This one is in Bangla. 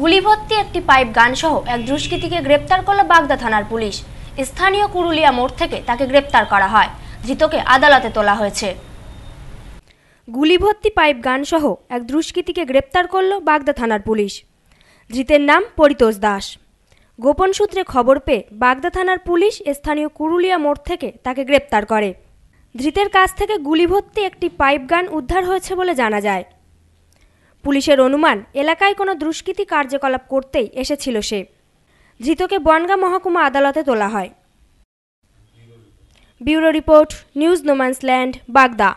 গুলিভর্তি একটি পাইপ গানসহ এক দুষ্কৃতীকে গ্রেপ্তার করল বাগদা থানার পুলিশ স্থানীয় কুরুলিয়া মোড় থেকে তাকে গ্রেপ্তার করা হয় ধৃতকে আদালতে তোলা হয়েছে গুলিভর্তি পাইপ গানসহ এক দুষ্কৃতীকে গ্রেপ্তার করল বাগদা থানার পুলিশ ধৃতের নাম পরিতোষ দাস গোপন সূত্রে খবর পেয়ে বাগদা থানার পুলিশ স্থানীয় কুরুলিয়া মোড় থেকে তাকে গ্রেপ্তার করে ধৃতের কাছ থেকে গুলিভর্তি একটি পাইপ গান উদ্ধার হয়েছে বলে জানা যায় পুলিশের অনুমান এলাকায় কোনো দুষ্কৃতি কার্যকলাপ করতেই এসেছিল সে ধৃতকে বনগা মহকুমা আদালতে তোলা হয় ব্যুরো রিপোর্ট নিউজ নোম্যান্সল্যান্ড বাগদা